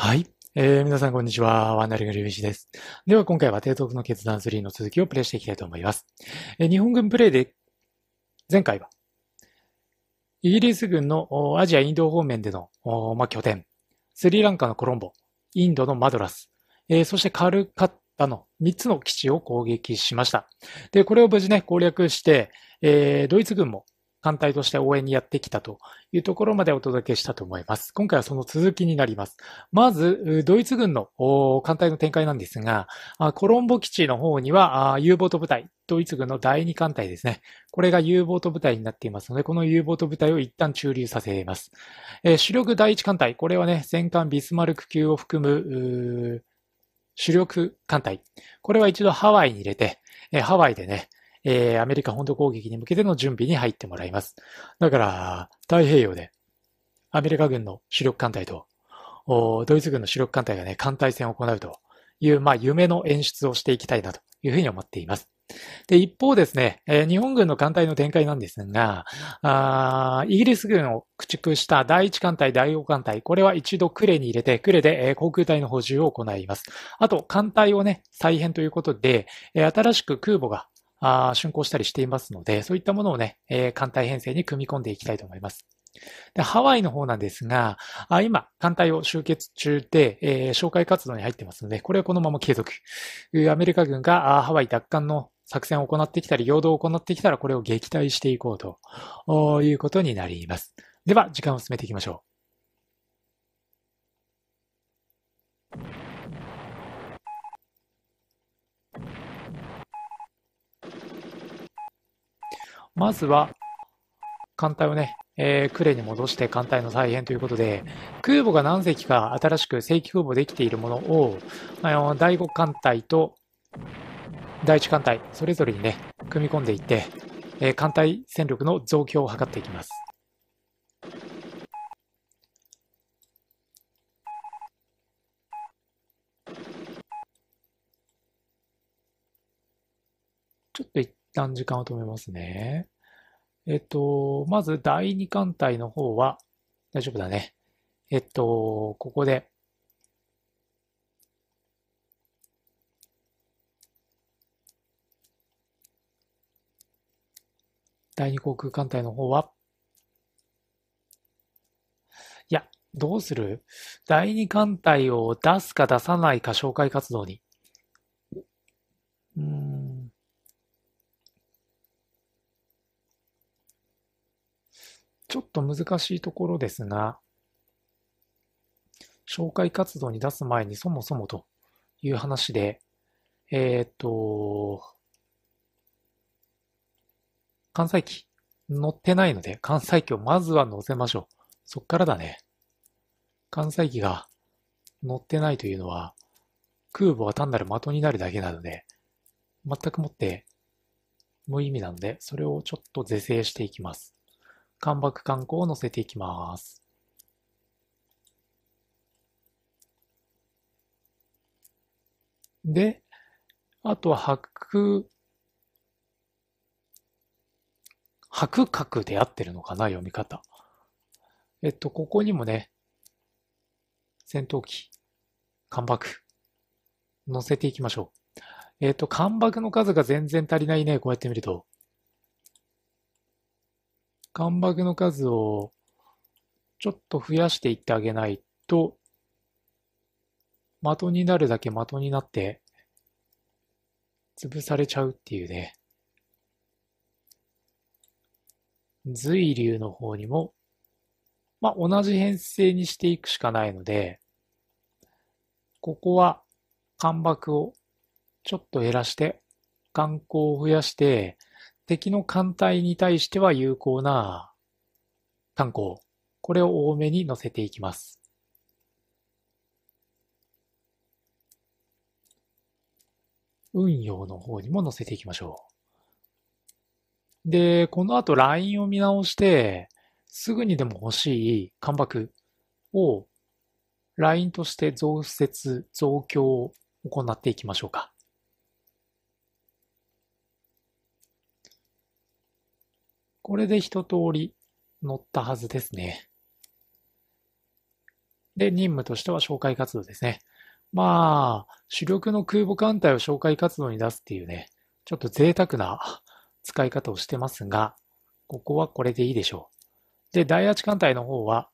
はい。えー、皆さんこんにちは。ワンダリングリビシです。では今回は提督の決断3の続きをプレイしていきたいと思います。えー、日本軍プレイで、前回は、イギリス軍のアジアインド方面での、ま拠点、スリランカのコロンボ、インドのマドラス、えー、そしてカルカッタの3つの基地を攻撃しました。で、これを無事ね、攻略して、えドイツ軍も艦隊として応援にやってきたというところまでお届けしたと思います。今回はその続きになります。まず、ドイツ軍の艦隊の展開なんですが、コロンボ基地の方には U ボート部隊、ドイツ軍の第2艦隊ですね。これが U ボート部隊になっていますので、この U ボート部隊を一旦駐留させます。主力第1艦隊、これはね、戦艦ビスマルク級を含む、主力艦隊。これは一度ハワイに入れて、ハワイでね、えー、アメリカ本土攻撃に向けての準備に入ってもらいます。だから、太平洋で、アメリカ軍の主力艦隊と、ドイツ軍の主力艦隊がね、艦隊戦を行うという、まあ、夢の演出をしていきたいなというふうに思っています。で、一方ですね、えー、日本軍の艦隊の展開なんですが、あイギリス軍を駆逐した第1艦隊、第5艦隊、これは一度クレに入れて、クレで、えー、航空隊の補充を行います。あと、艦隊をね、再編ということで、えー、新しく空母があ竣工したりしていますので、そういったものをね、えー、艦隊編成に組み込んでいきたいと思います。で、ハワイの方なんですが、あ今、艦隊を集結中で、えー、紹介活動に入ってますので、これはこのまま継続。アメリカ軍がハワイ奪還の作戦を行ってきたり、陽動を行ってきたら、これを撃退していこうということになります。では、時間を進めていきましょう。まずは、艦隊をね、えー、クレに戻して艦隊の再編ということで、空母が何隻か新しく正規空母できているものを、あの第5艦隊と第1艦隊、それぞれにね、組み込んでいって、えー、艦隊戦力の増強を図っていきます。ちょっと一旦時間を止めますね。えっと、まず第2艦隊の方は、大丈夫だね。えっと、ここで、第2航空艦隊の方は、いや、どうする第2艦隊を出すか出さないか紹介活動に。うんちょっと難しいところですが、紹介活動に出す前にそもそもという話で、えっ、ー、と、関西機乗ってないので、関西機をまずは乗せましょう。そっからだね。関西機が乗ってないというのは、空母は単なる的になるだけなので、全くもって無意味なので、それをちょっと是正していきます。関白観光を載せていきます。で、あとは白、白角で合ってるのかな読み方。えっと、ここにもね、戦闘機、艦爆、乗せていきましょう。えっと、艦爆の数が全然足りないね。こうやって見ると。願掛の数をちょっと増やしていってあげないと、的になるだけ的になって、潰されちゃうっていうね。随流の方にも、まあ、同じ編成にしていくしかないので、ここは、干爆をちょっと減らして、眼光を増やして、敵の艦隊に対しては有効な炭鉱。これを多めに乗せていきます。運用の方にも乗せていきましょう。で、この後ラインを見直して、すぐにでも欲しい艦爆をラインとして増設、増強を行っていきましょうか。これで一通り乗ったはずですね。で、任務としては紹介活動ですね。まあ、主力の空母艦隊を紹介活動に出すっていうね、ちょっと贅沢な使い方をしてますが、ここはこれでいいでしょう。で、第8艦隊の方は、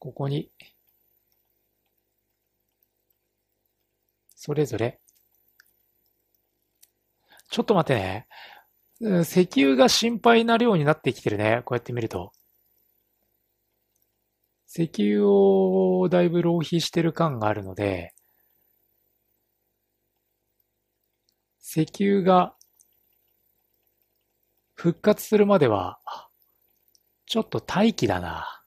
ここに、それぞれ、ちょっと待ってね。石油が心配な量になってきてるね。こうやって見ると。石油をだいぶ浪費してる感があるので、石油が復活するまでは、ちょっと待機だな。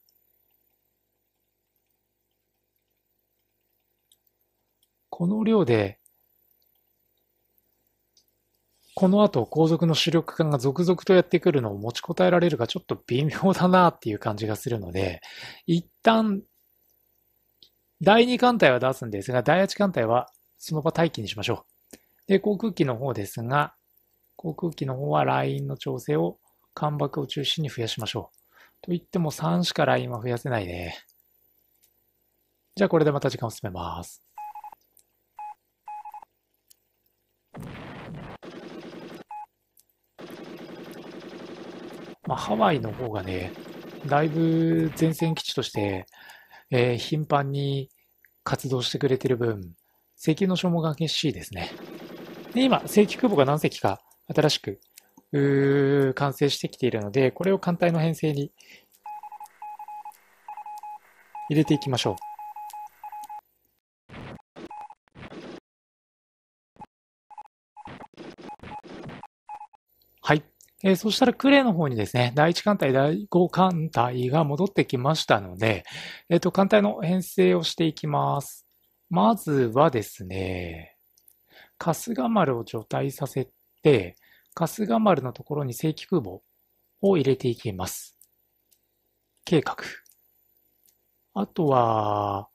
この量でこの後後続の主力艦が続々とやってくるのを持ちこたえられるかちょっと微妙だなっていう感じがするので、一旦、第2艦隊は出すんですが、第8艦隊はその場待機にしましょう。で、航空機の方ですが、航空機の方はラインの調整を、艦爆を中心に増やしましょう。と言っても3しかラインは増やせないね。じゃあこれでまた時間を進めます。まあ、ハワイの方がね、だいぶ前線基地として、えー、頻繁に活動してくれてる分、石油の消耗が激しいですね。で、今、正規空母が何隻か新しく、完成してきているので、これを艦隊の編成に入れていきましょう。えー、そしたらクレイの方にですね、第1艦隊、第5艦隊が戻ってきましたので、えっ、ー、と、艦隊の編成をしていきます。まずはですね、春日丸を除隊させて、春日丸のところに正規空母を入れていきます。計画。あとは、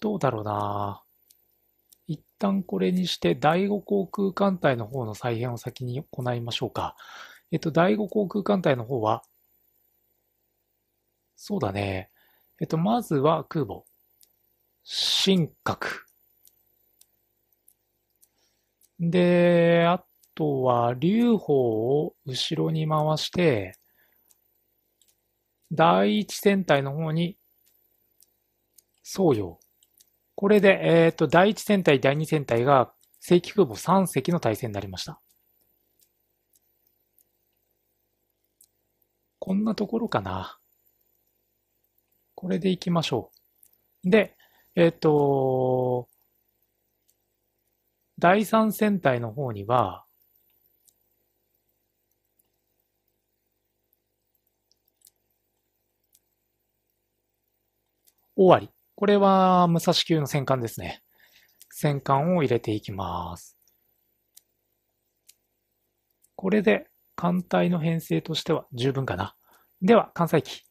どうだろうな一旦これにして第5航空艦隊の方の再編を先に行いましょうか。えっと、第5航空艦隊の方は、そうだね。えっと、まずは空母。神格。で、あとは、竜砲を後ろに回して、第一戦隊の方に、送用。これで、えっ、ー、と、第一戦隊、第二戦隊が、正規空母3隻の対戦になりました。こんなところかな。これでいきましょう。で、えっ、ー、と、第三戦隊の方には、終わり。これは武蔵級の戦艦ですね。戦艦を入れていきます。これで、艦隊の編成としては十分かな。では、艦載機、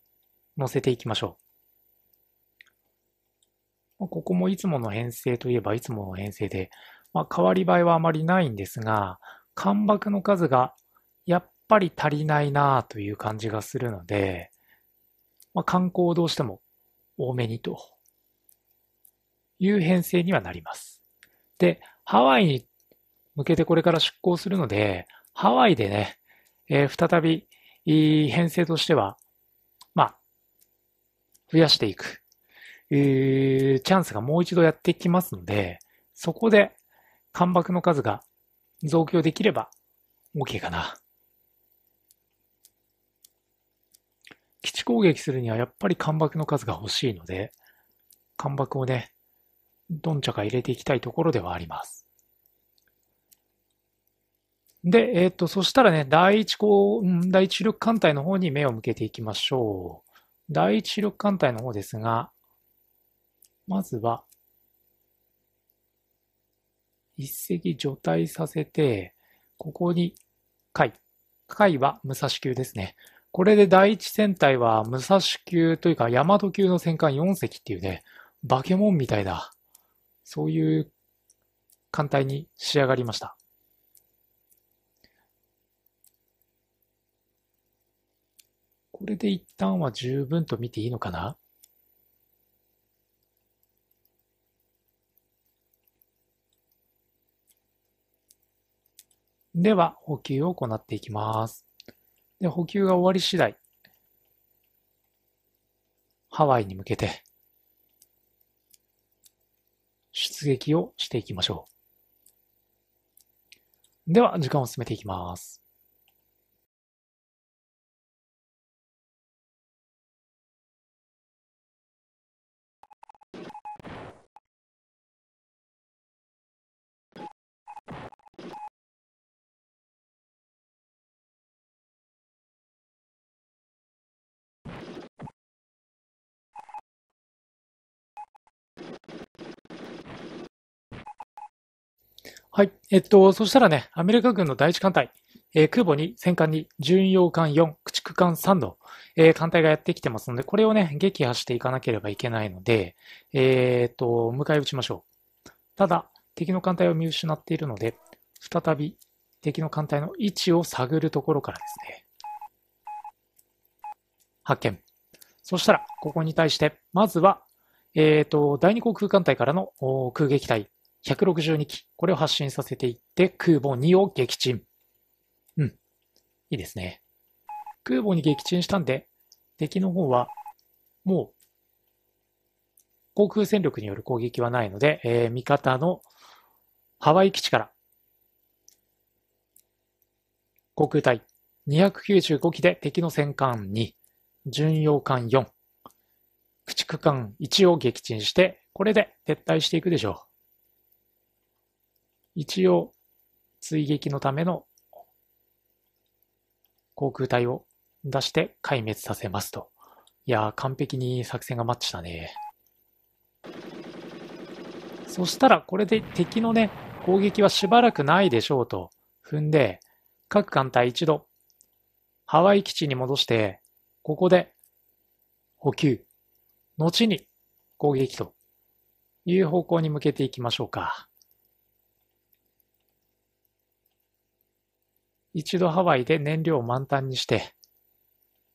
乗せていきましょう。ここもいつもの編成といえばいつもの編成で、まあ、変わり映えはあまりないんですが、艦爆の数がやっぱり足りないなという感じがするので、まあ、観光をどうしても多めにという編成にはなります。で、ハワイに向けてこれから出航するので、ハワイでね、え再び編成としては、まあ、増やしていく、えー、チャンスがもう一度やってきますので、そこで干ばくの数が増強できれば OK かな。基地攻撃するにはやっぱり干ばくの数が欲しいので、干ばくをね、どんちゃか入れていきたいところではあります。で、えっ、ー、と、そしたらね、第一こう、第一力艦隊の方に目を向けていきましょう。第一力艦隊の方ですが、まずは、一隻除隊させて、ここに、海。海は武蔵級ですね。これで第一戦隊は武蔵級というか、大和級の戦艦4隻っていうね、化け物みたいな、そういう艦隊に仕上がりました。これで一旦は十分と見ていいのかなでは、補給を行っていきます。で、補給が終わり次第、ハワイに向けて、出撃をしていきましょう。では、時間を進めていきます。はい。えっと、そしたらね、アメリカ軍の第一艦隊、えー、空母2、戦艦2、巡洋艦4、駆逐艦3の、えー、艦隊がやってきてますので、これをね、撃破していかなければいけないので、えー、っと、迎え撃ちましょう。ただ、敵の艦隊を見失っているので、再び敵の艦隊の位置を探るところからですね。発見。そしたら、ここに対して、まずは、えっ、と、第二航空艦隊からの空撃隊、162機、これを発信させていって、空母2を撃沈。うん。いいですね。空母に撃沈したんで、敵の方は、もう、航空戦力による攻撃はないので、えー、味方のハワイ基地から、航空隊295機で敵の戦艦2、巡洋艦4、駆逐艦1を撃沈して、これで撤退していくでしょう。一応、追撃のための航空隊を出して壊滅させますと。いやー、完璧に作戦がマッチしたね。そしたら、これで敵のね、攻撃はしばらくないでしょうと踏んで、各艦隊一度、ハワイ基地に戻して、ここで補給、後に攻撃という方向に向けていきましょうか。一度ハワイで燃料を満タンにして、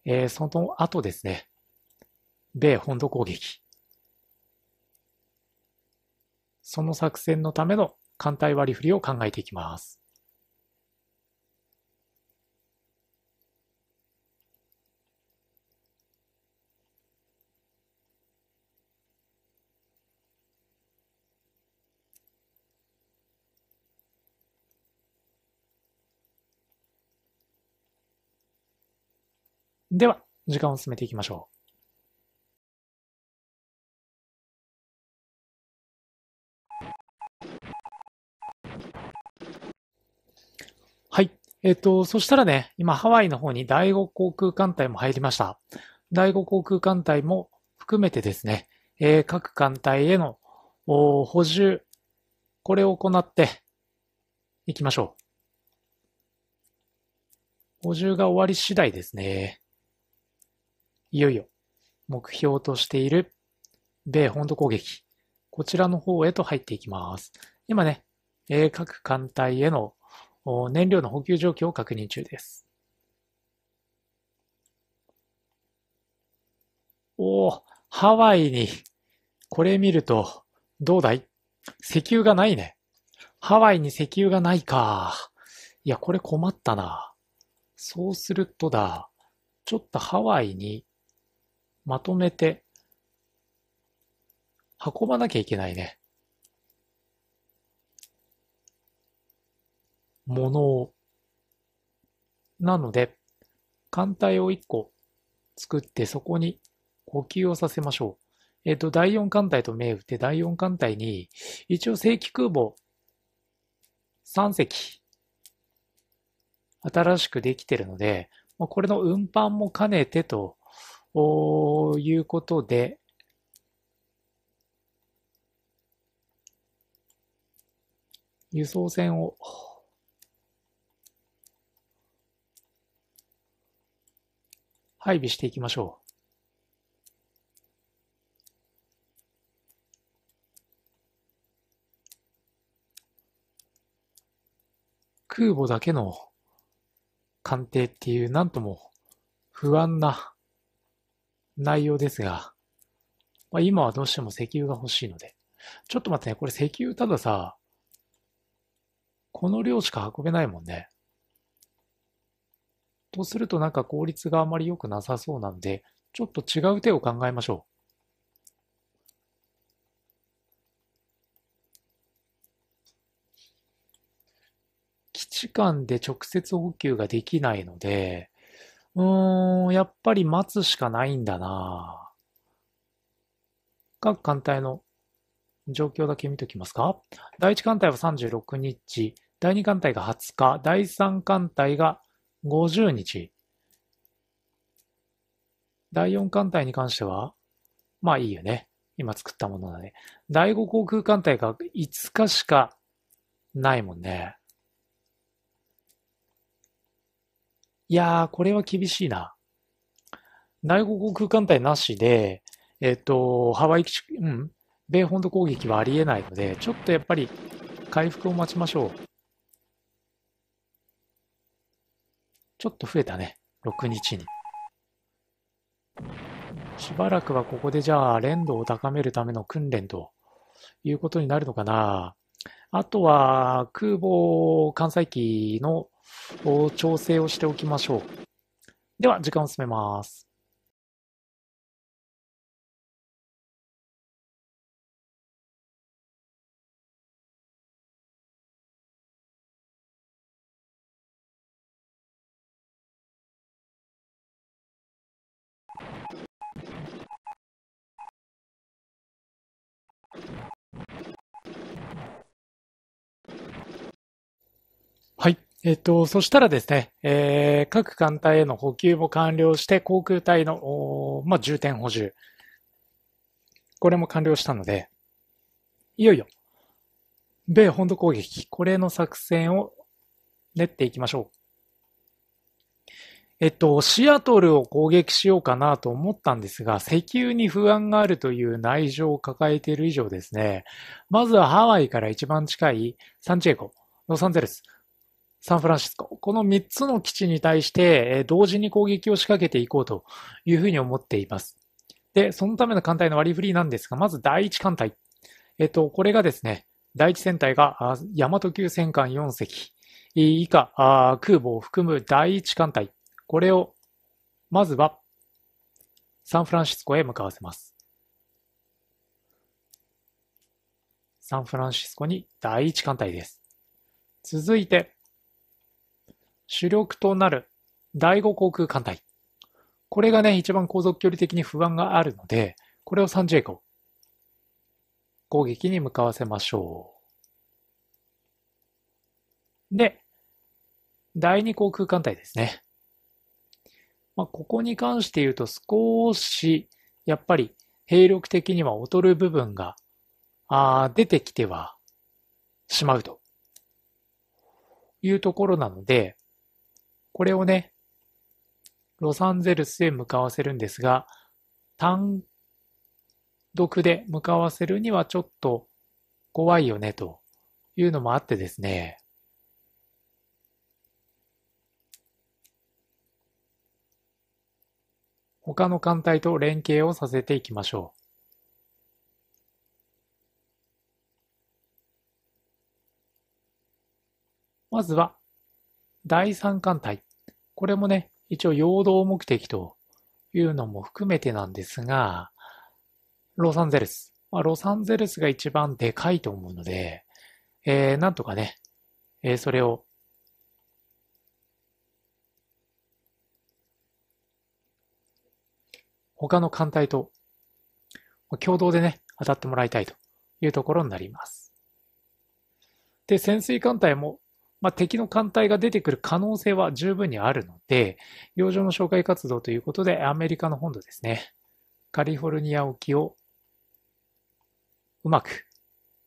えー、その後ですね、米本土攻撃。その作戦のための艦隊割り振りを考えていきます。では、時間を進めていきましょう。はい。えっ、と、そしたらね、今ハワイの方に第五航空艦隊も入りました。第五航空艦隊も含めてですね、えー、各艦隊への補充、これを行っていきましょう。補充が終わり次第ですね。いよいよ目標としている米本土攻撃、こちらの方へと入っていきます。今ね、各艦隊への燃料の補給状況を確認中です。おお、ハワイに、これ見ると、どうだい石油がないね。ハワイに石油がないか。いや、これ困ったな。そうするとだ、ちょっとハワイにまとめて運ばなきゃいけないね。ものを。なので、艦隊を1個作ってそこに呼吸をさせましょう。えっ、ー、と、第4艦隊と銘打って第4艦隊に一応正規空母3隻新しくできてるので、まあ、これの運搬も兼ねてとということで、輸送船を配備していきましょう。空母だけの艦艇っていう、なんとも不安な内容ですが、まあ、今はどうしても石油が欲しいので。ちょっと待ってね、これ石油たださ、この量しか運べないもんね。とするとなんか効率があまり良くなさそうなんで、ちょっと違う手を考えましょう。基地間で直接補給ができないので、うーん、やっぱり待つしかないんだな各艦隊の状況だけ見ておきますか。第1艦隊は36日、第2艦隊が20日、第3艦隊が50日。第4艦隊に関しては、まあいいよね。今作ったものだね。第5航空艦隊が5日しかないもんね。いやー、これは厳しいな。内国空間帯なしで、えっ、と、ハワイ基地、うん、米本土攻撃はありえないので、ちょっとやっぱり回復を待ちましょう。ちょっと増えたね。6日に。しばらくはここでじゃあ、連動を高めるための訓練ということになるのかな。あとは、空母艦載機のを調整をしておきましょう。では、時間を進めます。はい。えっと、そしたらですね、えー、各艦隊への補給も完了して、航空隊の、まあ、重点補充。これも完了したので、いよいよ、米本土攻撃、これの作戦を練っていきましょう。えっと、シアトルを攻撃しようかなと思ったんですが、石油に不安があるという内情を抱えている以上ですね、まずはハワイから一番近いサンチエコ、ロサンゼルス、サンフランシスコ。この3つの基地に対して、同時に攻撃を仕掛けていこうというふうに思っています。で、そのための艦隊の割り振りなんですが、まず第1艦隊。えっと、これがですね、第1戦隊が、大和級戦艦4隻以下、空母を含む第1艦隊。これを、まずは、サンフランシスコへ向かわせます。サンフランシスコに第1艦隊です。続いて、主力となる第5航空艦隊。これがね、一番航続距離的に不安があるので、これをサンジイコ攻撃に向かわせましょう。で、第2航空艦隊ですね。まあ、ここに関して言うと少し、やっぱり兵力的には劣る部分が、あ出てきてはしまうというところなので、これをね、ロサンゼルスへ向かわせるんですが、単独で向かわせるにはちょっと怖いよねというのもあってですね、他の艦隊と連携をさせていきましょう。まずは、第三艦隊。これもね、一応陽動目的というのも含めてなんですが、ロサンゼルス。まあ、ロサンゼルスが一番でかいと思うので、えー、なんとかね、えー、それを、他の艦隊と共同でね、当たってもらいたいというところになります。で、潜水艦隊もまあ、敵の艦隊が出てくる可能性は十分にあるので、洋上の紹介活動ということで、アメリカの本土ですね、カリフォルニア沖をうまく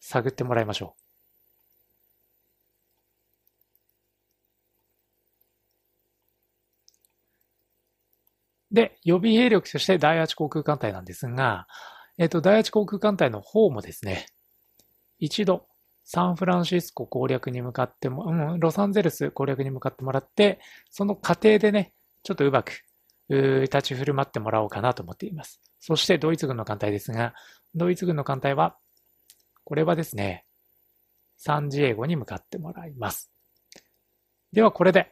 探ってもらいましょう。で、予備兵力として第8航空艦隊なんですが、えっと、第8航空艦隊の方もですね、一度、サンフランシスコ攻略に向かっても、うん、ロサンゼルス攻略に向かってもらって、その過程でね、ちょっとうまく、立ち振る舞ってもらおうかなと思っています。そしてドイツ軍の艦隊ですが、ドイツ軍の艦隊は、これはですね、サンジエゴに向かってもらいます。ではこれで、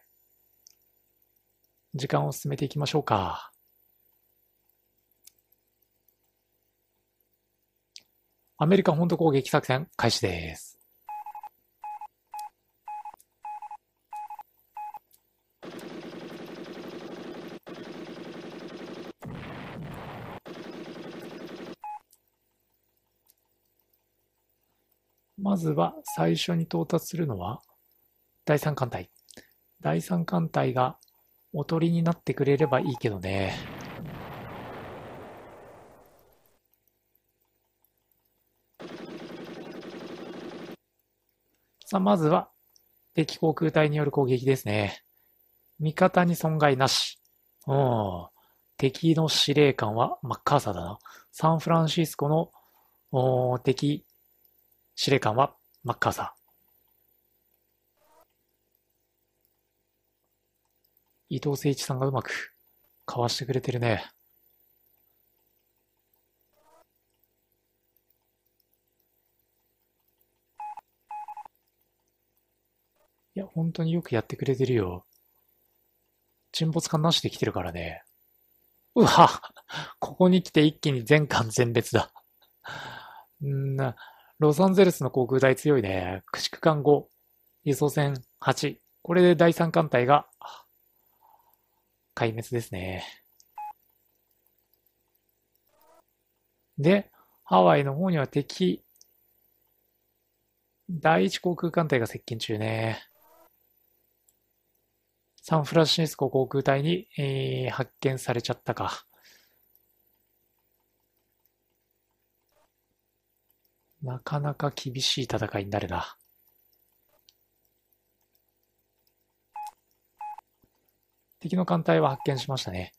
時間を進めていきましょうか。アメリカ本土攻撃作戦開始です。まずは最初に到達するのは、第三艦隊。第三艦隊がおとりになってくれればいいけどね。さあ、まずは敵航空隊による攻撃ですね。味方に損害なし。うん。敵の司令官はマッカーサーだな。サンフランシスコの敵司令官はマッカーサー。伊藤誠一さんがうまくかわしてくれてるね。いや、本当によくやってくれてるよ。沈没艦なしで来てるからね。うわ ここに来て一気に全艦全滅だ。んな、ロサンゼルスの航空隊強いね。駆逐艦5、輸送船8。これで第3艦隊が、壊滅ですね。で、ハワイの方には敵、第1航空艦隊が接近中ね。サンフランシスコ航空隊に、えー、発見されちゃったか。なかなか厳しい戦いになるな。敵の艦隊は発見しましたね。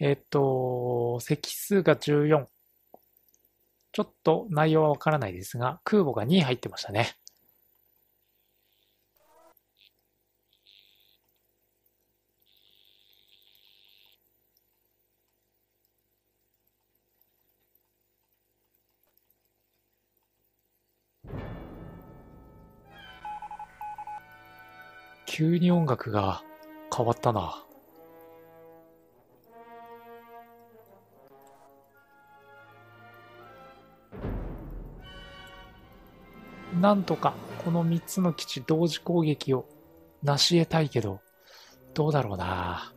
えっ、ー、と、席数が14。ちょっと内容はわからないですが、空母が2入ってましたね。急に音楽が変わったな。なんとかこの3つの基地同時攻撃を成し得たいけど、どうだろうな。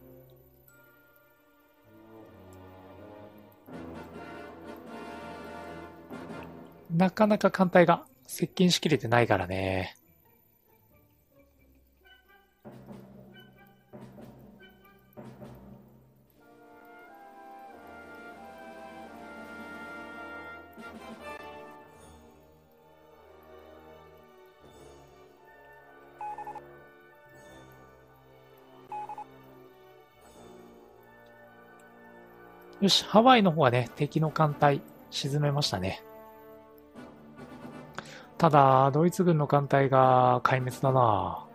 なかなか艦隊が接近しきれてないからね。よし、ハワイの方はね、敵の艦隊沈めましたね。ただ、ドイツ軍の艦隊が壊滅だな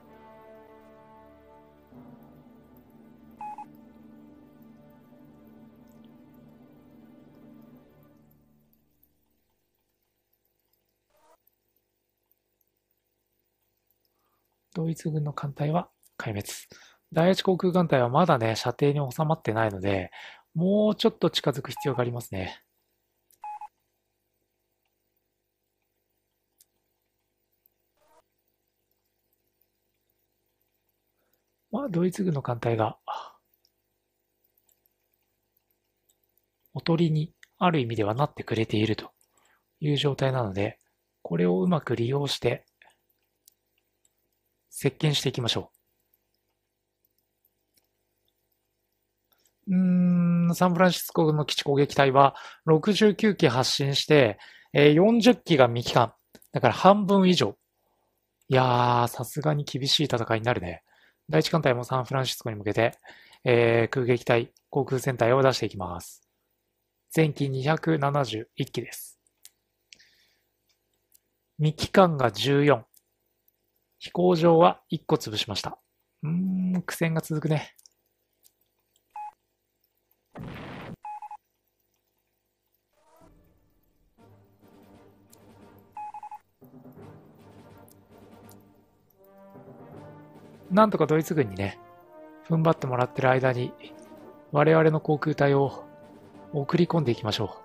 ドイツ軍の艦隊は壊滅。第一航空艦隊はまだね、射程に収まってないので、もうちょっと近づく必要がありますね。まあ、ドイツ軍の艦隊が、おとりにある意味ではなってくれているという状態なので、これをうまく利用して、接見していきましょう。うんサンフランシスコの基地攻撃隊は69機発進して、えー、40機が未帰還。だから半分以上。いやー、さすがに厳しい戦いになるね。第一艦隊もサンフランシスコに向けて、えー、空撃隊、航空戦隊を出していきます。前期271機です。未帰還が14。飛行場は1個潰しました。うーん、苦戦が続くね。なんとかドイツ軍にね、踏ん張ってもらってる間に、我々の航空隊を送り込んでいきましょう。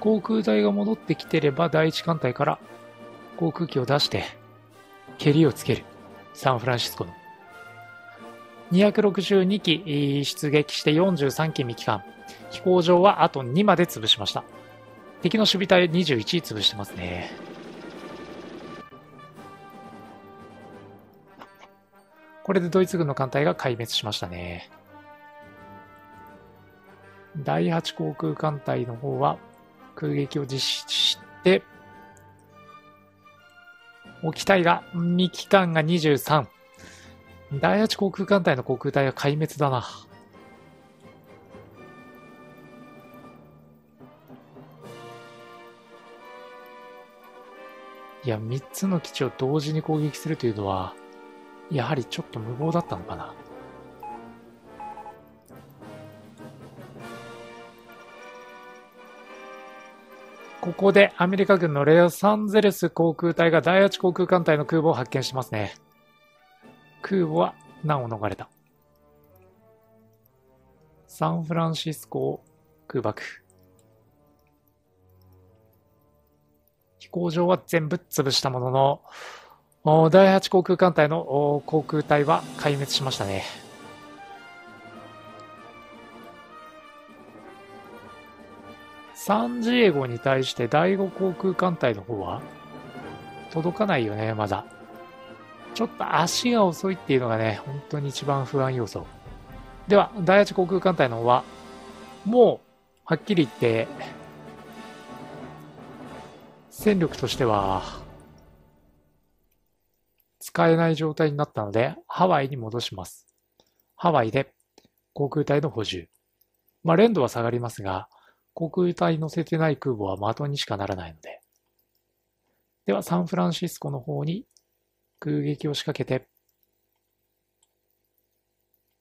航空隊が戻ってきてれば第一艦隊から航空機を出して、蹴りをつける。サンフランシスコの。262機出撃して43機未帰還。飛行場はあと2まで潰しました。敵の守備隊21潰してますね。これでドイツ軍の艦隊が壊滅しましたね。第8航空艦隊の方は空撃を実施して、沖隊が、未機関が23。第八航空艦隊の航空隊は壊滅だな。いや、3つの基地を同時に攻撃するというのは、やはりちょっと無謀だったのかな。ここでアメリカ軍のレサンゼルス航空隊が第8航空艦隊の空母を発見しますね。空母は難を逃れた。サンフランシスコを空爆。飛行場は全部潰したものの、第8航空艦隊の航空隊は壊滅しましたね。サンジエゴに対して第5航空艦隊の方は届かないよね、まだ。ちょっと足が遅いっていうのがね、本当に一番不安要素。では、第8航空艦隊の方は、もう、はっきり言って、戦力としては、使えない状態になったので、ハワイに戻します。ハワイで航空隊の補充。まあ、連度は下がりますが、航空隊乗せてない空母は的にしかならないので。では、サンフランシスコの方に空撃を仕掛けて、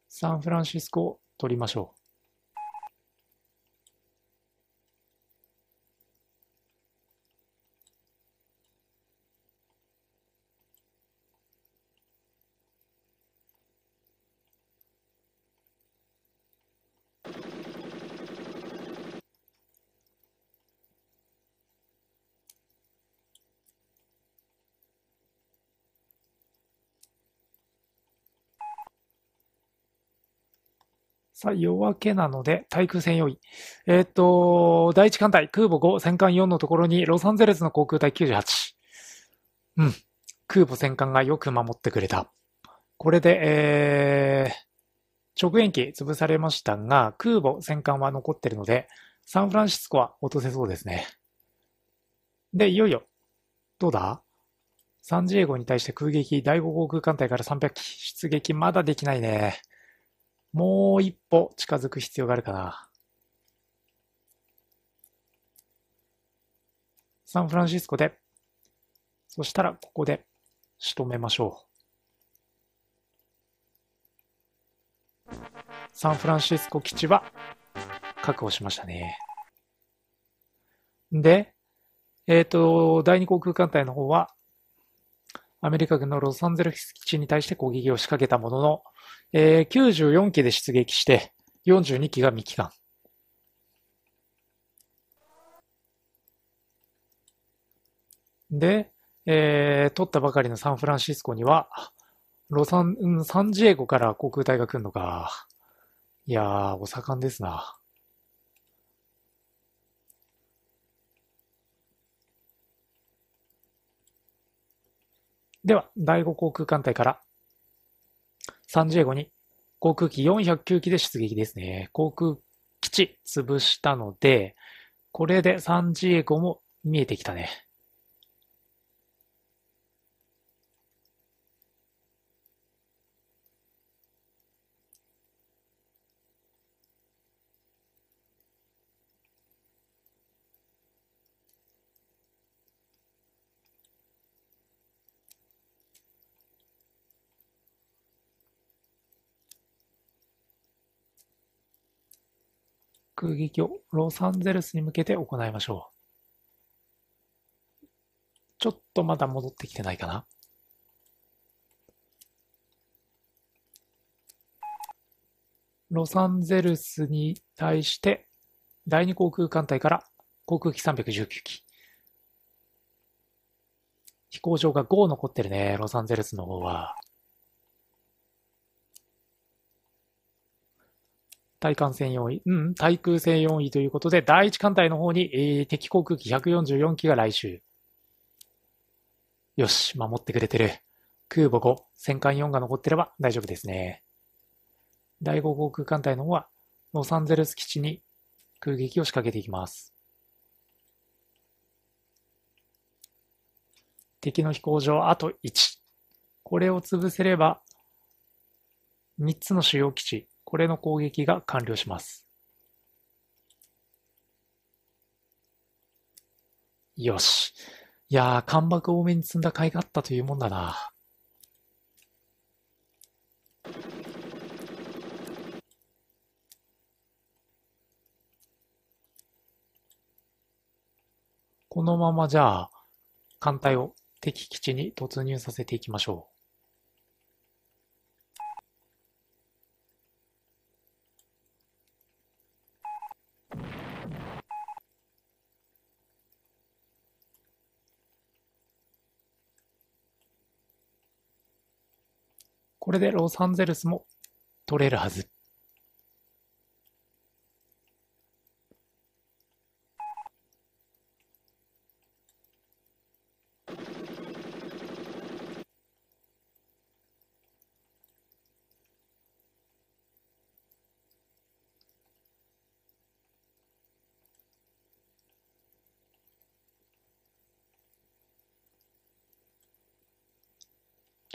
サンフランシスコを取りましょう。さあ、夜明けなので、対空戦用意。えっ、ー、と、第一艦隊、空母5、戦艦4のところに、ロサンゼルスの航空隊98。うん。空母戦艦がよく守ってくれた。これで、えー、直撃潰されましたが、空母戦艦は残ってるので、サンフランシスコは落とせそうですね。で、いよいよ、どうだサンジエゴに対して空撃、第5航空艦隊から300機、出撃まだできないね。もう一歩近づく必要があるかな。サンフランシスコで、そしたらここで仕留めましょう。サンフランシスコ基地は確保しましたね。で、えっ、ー、と、第二航空艦隊の方はアメリカ軍のロサンゼルス基地に対して攻撃を仕掛けたものの、えー、94機で出撃して、42機が未帰還。で、えー、取ったばかりのサンフランシスコには、ロサン、サンジエゴから航空隊が来るのか。いやー、お盛んですな。では、第5航空艦隊から、サンジエゴに航空機409機で出撃ですね。航空基地潰したので、これでサンジエゴも見えてきたね。空撃をロサンゼルスに向けて行いましょう。ちょっとまだ戻ってきてないかな。ロサンゼルスに対して、第2航空艦隊から航空機319機。飛行場が5残ってるね、ロサンゼルスの方は。対艦戦用位、うん、対空戦用位ということで、第一艦隊の方に、えー、敵航空機144機が来襲。よし、守ってくれてる。空母5、戦艦4が残ってれば大丈夫ですね。第5航空艦隊の方は、ロサンゼルス基地に空撃を仕掛けていきます。敵の飛行場あと1。これを潰せれば、3つの主要基地、これの攻撃が完了します。よし。いやー、干爆多めに積んだ甲斐があったというもんだな。このままじゃあ、艦隊を敵基地に突入させていきましょう。これでロサンゼルスも取れるはず。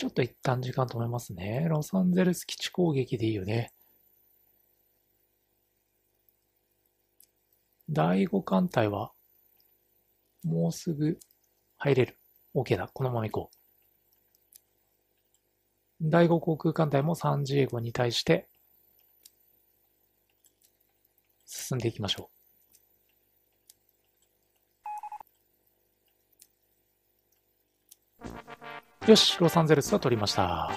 ちょっと一旦時間止めますね。ロサンゼルス基地攻撃でいいよね。第5艦隊は、もうすぐ入れる。OK だ。このまま行こう。第5航空艦隊もサンジエゴに対して、進んでいきましょう。よし、ロサンゼルスは取りました。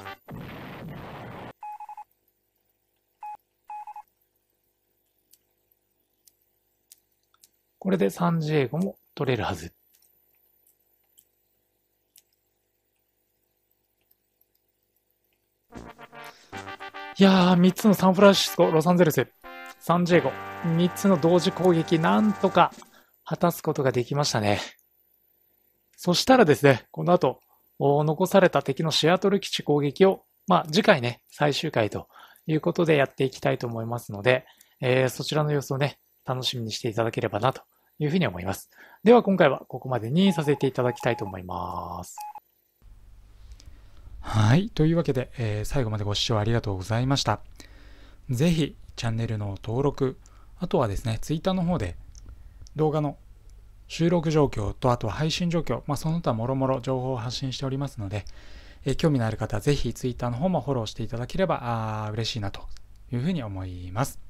これでサンジエゴも取れるはず。いやー、3つのサンフランシスコ、ロサンゼルス、サンジエゴ、3つの同時攻撃、なんとか果たすことができましたね。そしたらですね、この後、残された敵のシアトル基地攻撃を、まあ、次回ね、最終回ということでやっていきたいと思いますので、えー、そちらの様子をね、楽しみにしていただければなというふうに思います。では今回はここまでにさせていただきたいと思います。はい。というわけで、えー、最後までご視聴ありがとうございました。ぜひ、チャンネルの登録、あとはですね、Twitter の方で動画の収録状況と、あとは配信状況、まあ、その他もろもろ情報を発信しておりますので、え興味のある方はぜひツイッターの方もフォローしていただければあ嬉しいなというふうに思います。